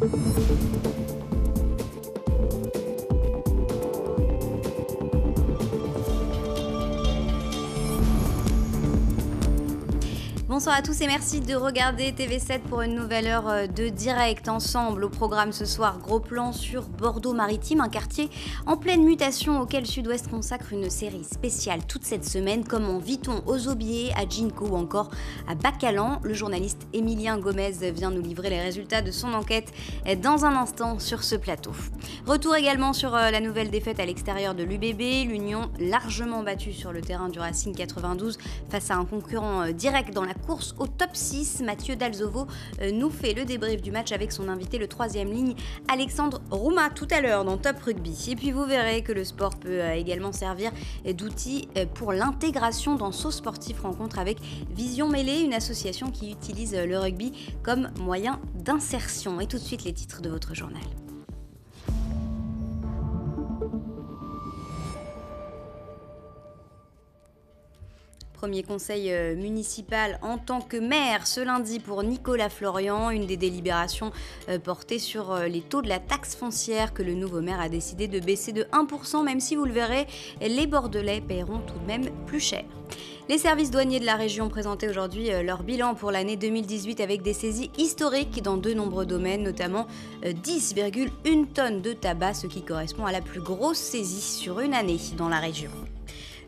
Thank you. Bonsoir à tous et merci de regarder TV7 pour une nouvelle heure euh, de direct ensemble. Au programme ce soir, gros plan sur Bordeaux-Maritime, un quartier en pleine mutation auquel Sud-Ouest consacre une série spéciale toute cette semaine. comme en viton aux Aubiers, à Ginko ou encore à Bacalan Le journaliste Émilien Gomez vient nous livrer les résultats de son enquête euh, dans un instant sur ce plateau. Retour également sur euh, la nouvelle défaite à l'extérieur de l'UBB, l'Union largement battue sur le terrain du Racing 92 face à un concurrent direct dans la cour au top 6. Mathieu Dalzovo euh, nous fait le débrief du match avec son invité, le troisième ligne, Alexandre Rouma, tout à l'heure dans Top Rugby. Et puis vous verrez que le sport peut euh, également servir euh, d'outil pour l'intégration dans Sauce Sportif Rencontre avec Vision Mêlée, une association qui utilise le rugby comme moyen d'insertion. Et tout de suite les titres de votre journal. premier conseil euh, municipal en tant que maire ce lundi pour Nicolas Florian, une des délibérations euh, portées sur euh, les taux de la taxe foncière que le nouveau maire a décidé de baisser de 1%, même si vous le verrez, les Bordelais paieront tout de même plus cher. Les services douaniers de la région présentaient aujourd'hui leur bilan pour l'année 2018 avec des saisies historiques dans de nombreux domaines, notamment 10,1 tonnes de tabac, ce qui correspond à la plus grosse saisie sur une année dans la région.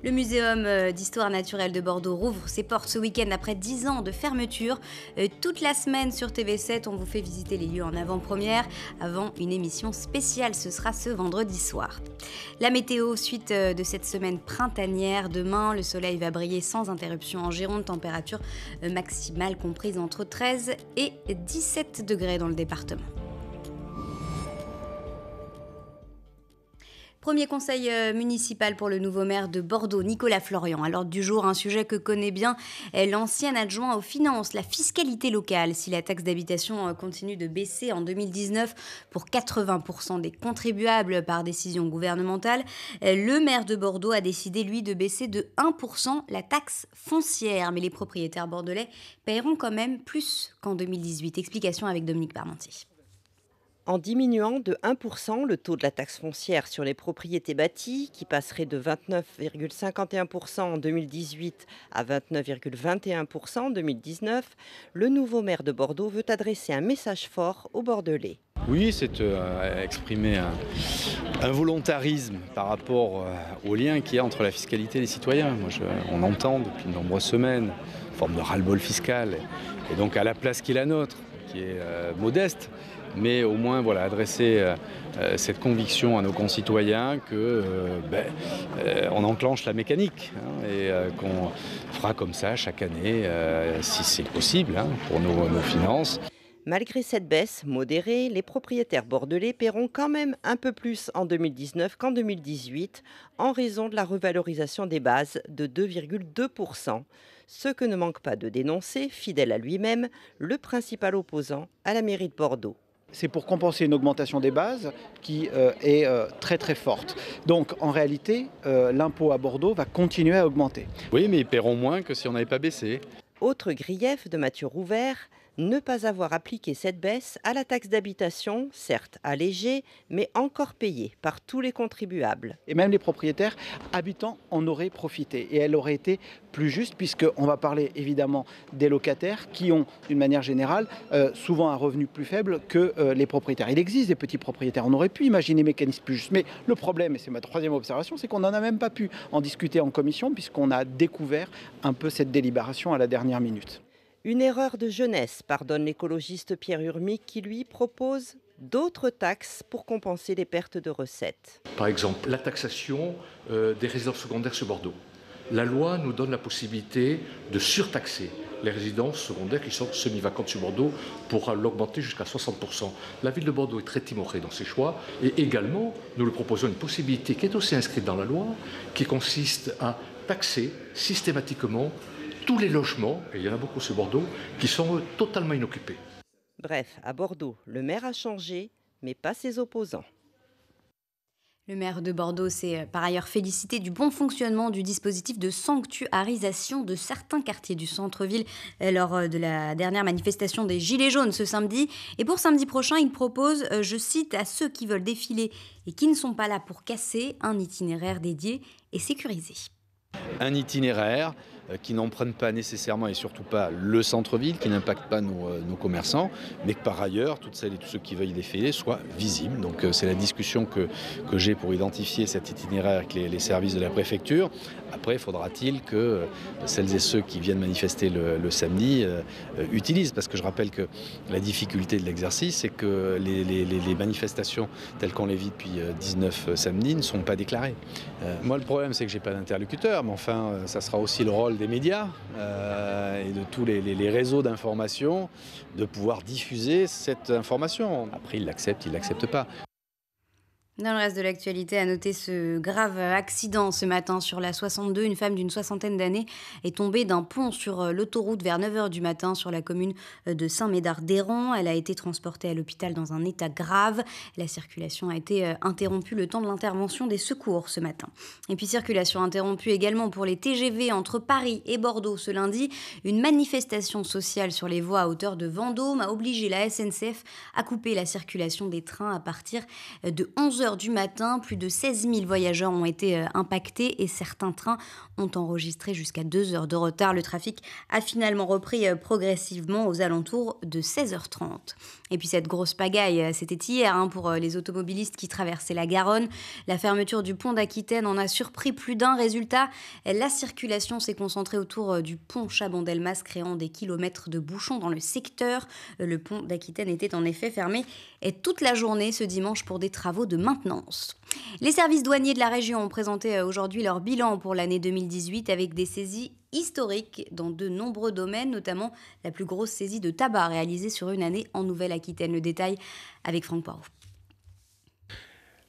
Le Muséum euh, d'histoire naturelle de Bordeaux rouvre ses portes ce week-end après 10 ans de fermeture. Euh, toute la semaine sur TV7, on vous fait visiter les lieux en avant-première avant une émission spéciale. Ce sera ce vendredi soir. La météo, suite euh, de cette semaine printanière, demain, le soleil va briller sans interruption en Gironde, température maximale comprise entre 13 et 17 degrés dans le département. Premier conseil euh, municipal pour le nouveau maire de Bordeaux, Nicolas Florian. À l'ordre du jour, un sujet que connaît bien euh, l'ancien adjoint aux finances, la fiscalité locale. Si la taxe d'habitation euh, continue de baisser en 2019 pour 80% des contribuables par décision gouvernementale, le maire de Bordeaux a décidé, lui, de baisser de 1% la taxe foncière. Mais les propriétaires bordelais paieront quand même plus qu'en 2018. Explication avec Dominique Parmentier en diminuant de 1% le taux de la taxe foncière sur les propriétés bâties, qui passerait de 29,51% en 2018 à 29,21% en 2019, le nouveau maire de Bordeaux veut adresser un message fort aux Bordelais. Oui, c'est euh, exprimer un, volontarisme par rapport euh, au lien qu'il y a entre la fiscalité et les citoyens. Moi, on entend depuis de nombreuses semaines forme de ras-le-bol fiscal, et donc à la place qui est la nôtre, qui est euh, modeste, mais au moins voilà, adresser euh, euh, cette conviction à nos concitoyens que euh, ben, on enclenche la mécanique hein, et qu'on fera comme ça chaque année si c'est possible hein, pour nos finances. Malgré cette baisse modérée, les propriétaires bordelais paieront quand même un peu plus en 2019 qu'en 2018 en raison de la revalorisation des bases de 2,2%. Ce que ne manque pas de dénoncer, fidèle à lui-même, le principal opposant à la mairie de Bordeaux c'est pour compenser une augmentation des bases qui euh, est euh, très très forte. Donc en réalité, euh, l'impôt à Bordeaux va continuer à augmenter. Oui, mais ils paieront moins que si on n'avait pas baissé. Autre grief de Mathieu Rouvert, ne pas avoir appliqué cette baisse à la taxe d'habitation, certes allégée, mais encore payée par tous les contribuables. Et même les propriétaires habitants en auraient profité et elle aurait été plus juste puisqu'on va parler évidemment des locataires qui ont d'une manière générale euh, souvent un revenu plus faible que euh, les propriétaires. Il existe des petits propriétaires, on aurait pu imaginer mécanismes plus justes. mais le problème, et c'est ma troisième observation, c'est qu'on n'en a même pas pu en discuter en commission puisqu'on a découvert un peu cette délibération à la dernière minute. Une erreur de jeunesse, pardonne l'écologiste Pierre Urmic, qui lui propose d'autres taxes pour compenser les pertes de recettes. Par exemple, la taxation euh, des résidences secondaires sur Bordeaux. La loi nous donne la possibilité de surtaxer les résidences secondaires qui sont semi-vacantes sur Bordeaux pour l'augmenter jusqu'à 60%. La ville de Bordeaux est très timorée dans ses choix et également nous lui proposons une possibilité qui est aussi inscrite dans la loi qui consiste à taxer systématiquement tous les logements, et il y en a beaucoup sur Bordeaux, qui sont euh, totalement inoccupés. Bref, à Bordeaux, le maire a changé, mais pas ses opposants. Le maire de Bordeaux s'est euh, par ailleurs félicité du bon fonctionnement du dispositif de sanctuarisation de certains quartiers du centre-ville euh, lors de la dernière manifestation des Gilets jaunes ce samedi. Et pour samedi prochain, il propose, je cite, à ceux qui veulent défiler et qui ne sont pas là pour casser, un itinéraire dédié et sécurisé. Un itinéraire euh, qui n'empruntent pas nécessairement et surtout pas le centre-ville, qui n'impactent pas euh, nos, commerçants, mais que par ailleurs, toutes celles et tous ceux qui veuillent défiler soient visibles. Donc euh, c'est la discussion que, que j'ai pour identifier cet itinéraire avec les, services de la préfecture. Après, faudra-t-il que celles et ceux qui viennent manifester le, samedi utilisent Parce que je rappelle que la difficulté de l'exercice, c'est que les, manifestations telles qu'on les vit depuis 19 samedis ne sont pas déclarées. moi, le problème, c'est que j'ai pas d'interlocuteur, mais enfin, ça sera aussi le rôle des médias euh, et de tous les, réseaux d'information de pouvoir diffuser cette information. Après, il l'accepte, il ne pas. Dans le reste de l'actualité, à noter ce grave accident ce matin sur la 62. Une femme d'une soixantaine d'années est tombée d'un pont sur euh, l'autoroute vers 9h du matin sur la commune euh, de Saint-Médard-d'Héron. Elle a été transportée à l'hôpital dans un état grave. La circulation a été euh, interrompue le temps de l'intervention des secours ce matin. Et puis circulation interrompue également pour les TGV entre Paris et Bordeaux ce lundi. Une manifestation sociale sur les voies à hauteur de Vendôme a obligé la SNCF à couper la circulation des trains à partir de 11h du matin, plus de 16 000 voyageurs ont été euh, impactés et certains trains ont enregistré jusqu'à 2 heures de retard. Le trafic a finalement repris euh, progressivement aux alentours de 16h30. Et puis cette grosse pagaille, euh, c'était hier hein, pour les automobilistes qui traversaient la Garonne. La fermeture du pont d'Aquitaine en a surpris plus d'un. Résultat, la circulation s'est concentrée autour du pont Chabandelmas, créant des kilomètres de bouchons dans le secteur. Le pont d'Aquitaine était en effet fermé toute la journée ce dimanche pour des travaux de main les services douaniers de la région ont présenté euh, aujourd'hui leur bilan pour l'année 2018 avec des saisies historiques dans de nombreux domaines, notamment la plus grosse saisie de tabac réalisée sur une année en Nouvelle-Aquitaine. Le détail avec Franck Poirot.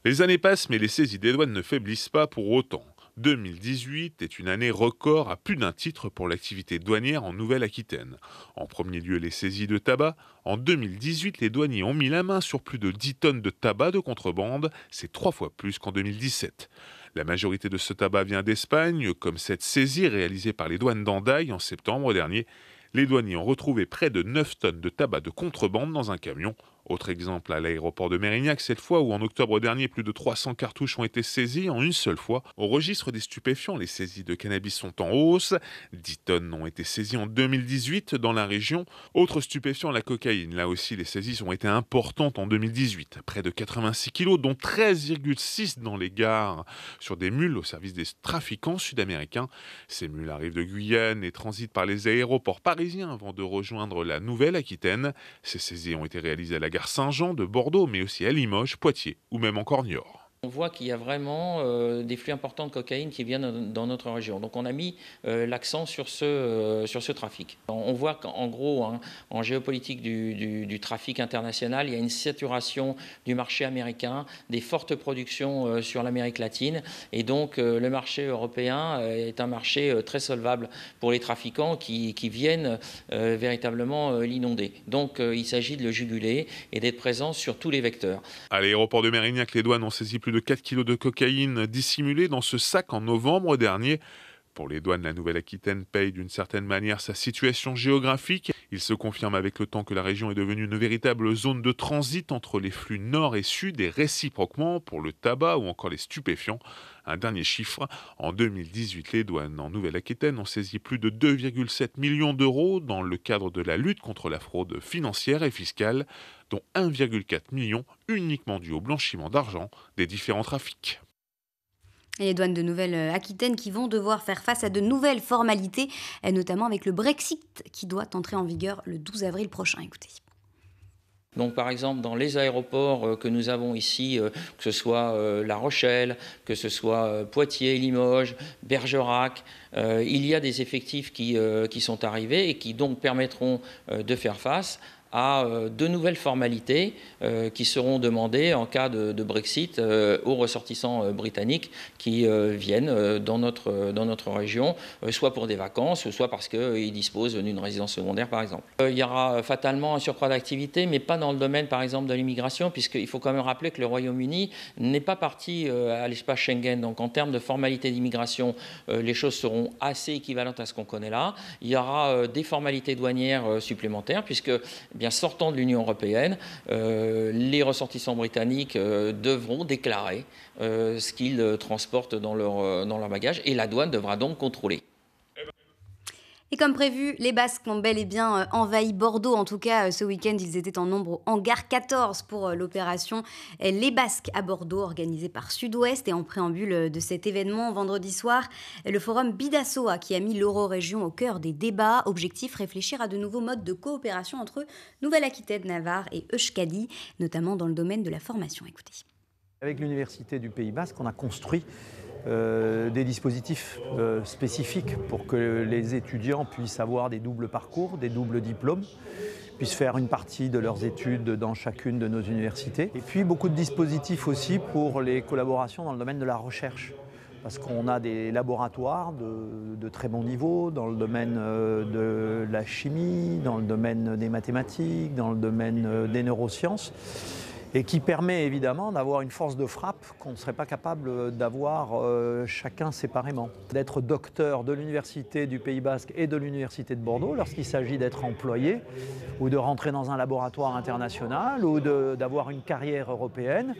Les années passent, mais les saisies des douanes ne faiblissent pas pour autant. 2018 est une année record à plus d'un titre pour l'activité douanière en Nouvelle-Aquitaine. En premier lieu, les saisies de tabac. En 2018, les douaniers ont mis la main sur plus de 10 tonnes de tabac de contrebande. C'est trois fois plus qu'en 2017. La majorité de ce tabac vient d'Espagne, comme cette saisie réalisée par les douanes d'Andaille en septembre dernier. Les douaniers ont retrouvé près de 9 tonnes de tabac de contrebande dans un camion autre exemple à l'aéroport de Mérignac, cette fois où en octobre dernier, plus de 300 cartouches ont été saisies en une seule fois. Au registre des stupéfiants, les saisies de cannabis sont en hausse. 10 tonnes ont été saisies en 2018 dans la région. Autre stupéfiant, la cocaïne. Là aussi, les saisies ont été importantes en 2018. Près de 86 kilos, dont 13,6 dans les gares, sur des mules au service des trafiquants sud-américains. Ces mules arrivent de Guyane et transitent par les aéroports parisiens avant de rejoindre la Nouvelle-Aquitaine. Ces saisies ont été réalisées à la Saint-Jean de Bordeaux, mais aussi à Limoges, Poitiers ou même encore Niort on voit qu'il y a vraiment euh, des flux importants de cocaïne qui viennent dans notre région. Donc on a mis euh, l'accent sur, ce, euh, sur ce trafic. On, voit qu'en gros, hein, en géopolitique du, trafic international, il y a une saturation du marché américain, des fortes productions sur l'Amérique latine. Et donc le marché européen est un marché très solvable pour les trafiquants qui, viennent véritablement l'inonder. Donc il s'agit de le juguler et d'être présent sur tous les vecteurs. À l'aéroport de Mérignac, les douanes n'ont saisi plus de 4 kg de cocaïne dissimulée dans ce sac en novembre dernier. Pour les douanes, la Nouvelle-Aquitaine paye d'une certaine manière sa situation géographique. Il se confirme avec le temps que la région est devenue une véritable zone de transit entre les flux nord et sud et réciproquement pour le tabac ou encore les stupéfiants. Un dernier chiffre, en 2018, les douanes en Nouvelle-Aquitaine ont saisi plus de 2,7 millions d'euros dans le cadre de la lutte contre la fraude financière et fiscale, dont 1,4 million uniquement dû au blanchiment d'argent des différents trafics. Et les douanes de Nouvelle-Aquitaine qui vont devoir faire face à de nouvelles formalités, euh, notamment avec le Brexit qui doit entrer en vigueur le 12 avril prochain. Écoutez. Donc par exemple dans les aéroports euh, que nous avons ici, euh, que ce soit La Rochelle, que ce soit Poitiers, Limoges, Bergerac, il y a des effectifs qui, qui sont arrivés et qui donc permettront de faire face à euh, de nouvelles formalités euh, qui seront demandées en cas de, Brexit euh, aux ressortissants britanniques qui viennent dans notre, dans notre région, soit pour des vacances, soit parce qu'ils disposent d'une résidence secondaire, par exemple. Il y aura fatalement un surcroît d'activité, mais pas dans le domaine, par exemple, de l'immigration, puisqu'il faut quand même rappeler que le Royaume-Uni n'est pas parti à l'espace Schengen. Donc, en termes de formalités d'immigration, les choses seront assez équivalentes à ce qu'on connaît là. Il y aura des formalités douanières supplémentaires, puisque sortant de l'Union européenne, euh, les ressortissants britanniques euh, devront déclarer euh, ce qu'ils transportent dans leur, dans leur bagage et la douane devra donc contrôler. Et comme prévu, les Basques ont bel et bien euh, envahi Bordeaux. En tout cas, euh, ce week-end, ils étaient en nombre en gare 14 pour euh, l'opération Les Basques à Bordeaux, organisée par Sud-Ouest. Et en préambule de cet événement, vendredi soir, le forum Bidassoa qui a mis l'Euro-région au cœur des débats. Objectif réfléchir à de nouveaux modes de coopération entre Nouvelle-Aquitaine, Navarre et Euskadi, notamment dans le domaine de la formation. Écoutez. Avec l'Université du Pays Basque, on a construit euh, des dispositifs euh, spécifiques pour que les étudiants puissent avoir des doubles parcours, des doubles diplômes puissent faire une partie de leurs études dans chacune de nos universités. Et puis beaucoup de dispositifs aussi pour les collaborations dans le domaine de la recherche parce qu'on a des laboratoires de, de, très bon niveau dans le domaine euh, de la chimie, dans le domaine des mathématiques, dans le domaine des neurosciences et qui permet évidemment d'avoir une force de frappe qu'on ne serait pas capable d'avoir euh, chacun séparément. D'être docteur de l'université du Pays Basque et de l'université de Bordeaux lorsqu'il s'agit d'être employé ou de rentrer dans un laboratoire international ou d'avoir une carrière européenne,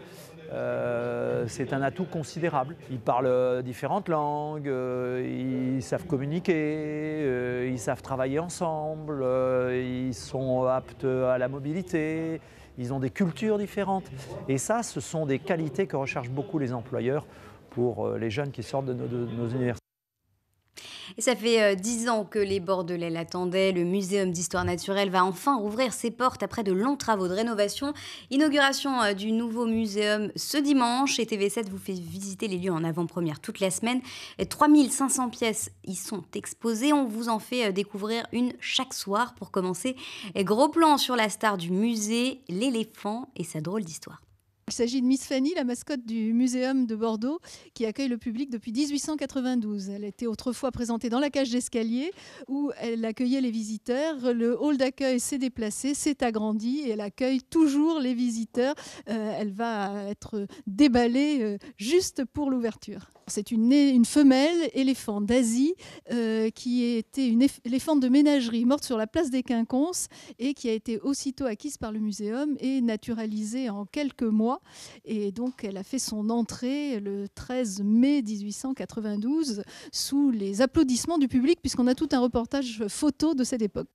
euh, c'est un atout considérable. Ils parlent différentes langues, euh, ils savent communiquer, ils savent travailler ensemble, ils sont aptes à la mobilité ils ont des cultures différentes. Et ça, ce sont des qualités que recherchent beaucoup les employeurs pour euh, les jeunes qui sortent de nos, de nos universités. Et ça fait euh, dix ans que les Bordelais l'attendaient. Le Muséum d'histoire naturelle va enfin ouvrir ses portes après de longs travaux de rénovation. Inauguration euh, du nouveau muséum ce dimanche. Et TV7 vous fait visiter les lieux en avant-première toute la semaine. 3500 pièces y sont exposées. On vous en fait euh, découvrir une chaque soir pour commencer. Et gros plan sur la star du musée, l'éléphant et sa drôle d'histoire. Il s'agit de Miss Fanny, la mascotte du Muséum de Bordeaux, qui accueille le public depuis 1892. Elle était autrefois présentée dans la cage d'escalier où elle accueillait les visiteurs. Le hall d'accueil s'est déplacé, s'est agrandi et elle accueille toujours les visiteurs. Euh, elle va être déballée euh, juste pour l'ouverture. C'est une, femelle éléphant d'Asie euh, qui était une éléphante de ménagerie morte sur la place des Quinconces et qui a été aussitôt acquise par le muséum et naturalisée en quelques mois et donc, elle a fait son entrée le 13 mai 1892 sous les applaudissements du public, puisqu'on a tout un reportage photo de cette époque.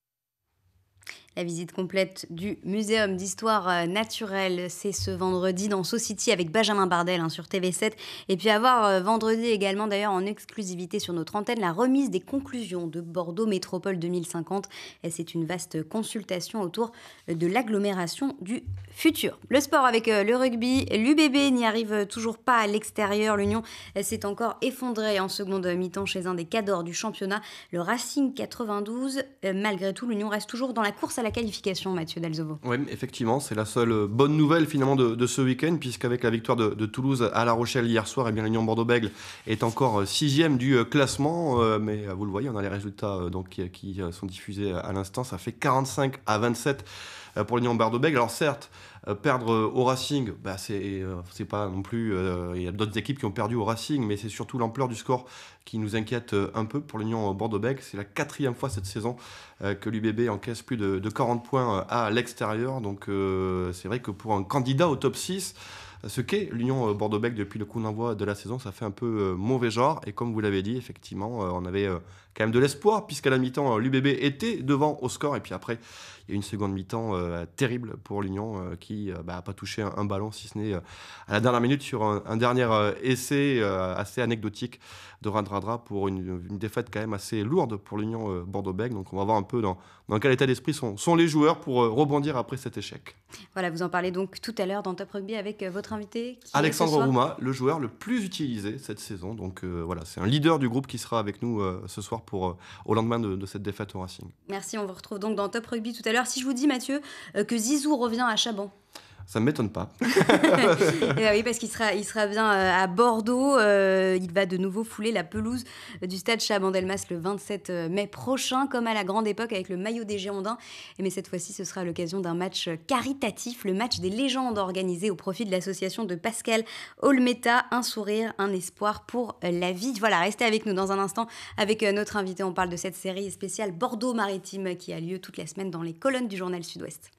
La visite complète du Muséum d'histoire euh, naturelle, c'est ce vendredi dans SoCity avec Benjamin Bardel hein, sur TV7. Et puis avoir euh, vendredi également d'ailleurs en exclusivité sur notre antenne la remise des conclusions de Bordeaux Métropole 2050. C'est une vaste consultation autour de l'agglomération du futur. Le sport avec euh, le rugby, l'UBB n'y arrive toujours pas à l'extérieur. L'Union s'est encore effondrée en seconde mi-temps chez un des cadors du championnat, le Racing 92. malgré tout, l'Union reste toujours dans la course à la qualification, Mathieu Dalzovo. Oui, effectivement, c'est la seule euh, bonne nouvelle finalement de, ce week-end, puisqu'avec la victoire de, Toulouse à La Rochelle hier soir, et eh bien l'Union Bordeaux-Bègles est encore euh, sixième du euh, classement. mais vous le voyez, on a les résultats donc, qui, sont diffusés à l'instant. Ça fait 45 à 27 pour l'Union Bordeaux-Bègles. Alors certes, euh, perdre euh, au Racing, bah, euh, c'est pas non plus. Il y a d'autres équipes qui ont perdu au Racing, mais c'est surtout l'ampleur du score qui nous inquiète un peu pour l'Union Bordeaux-Bègles. C'est la quatrième fois cette saison que l'UBB encaisse plus de, 40 points à l'extérieur. Donc c'est vrai que pour un candidat au top 6, ce qu'est l'Union euh, Bordeaux-Bègles depuis le coup d'envoi de la saison. Ça fait un peu euh, mauvais genre. Et comme vous l'avez dit, effectivement, euh, on avait quand même de l'espoir, puisqu'à la mi-temps, l'UBB était devant au score. Et puis après, il y a une seconde mi-temps terrible pour l'Union qui n'a bah, pas touché un, ballon, si ce n'est à la dernière minute sur un, dernier essai assez anecdotique de Radradra pour une, défaite quand même assez lourde pour l'Union Bordeaux-Bègles. Donc on va voir un peu dans, quel état d'esprit sont, sont les joueurs pour rebondir après cet échec. Voilà, vous en parlez donc tout à l'heure dans Top Rugby avec votre invité. Alexandre Rouma, le joueur le plus utilisé cette saison. Donc euh, voilà, c'est un leader du groupe qui sera avec nous euh, ce soir pour, euh, au lendemain de, cette défaite au Racing. Merci, on vous retrouve donc dans Top Rugby tout à l'heure. Si je vous dis, Mathieu, que Zizou revient à Chabon ça ne m'étonne pas. Eh bah oui, parce qu'il sera, il sera bien euh, à Bordeaux. Euh, il va de nouveau fouler la pelouse du stade Chabandelmas le 27 euh, mai prochain, comme à la grande époque avec le maillot des Girondins. Mais cette fois-ci, ce sera l'occasion d'un match caritatif, le match des légendes organisé au profit de l'association de Pascal Olmeta. Un sourire, un espoir pour la vie. Voilà, restez avec nous dans un instant avec notre invité. On parle de cette série spéciale Bordeaux-Maritime qui a lieu toute la semaine dans les colonnes du journal Sud-Ouest.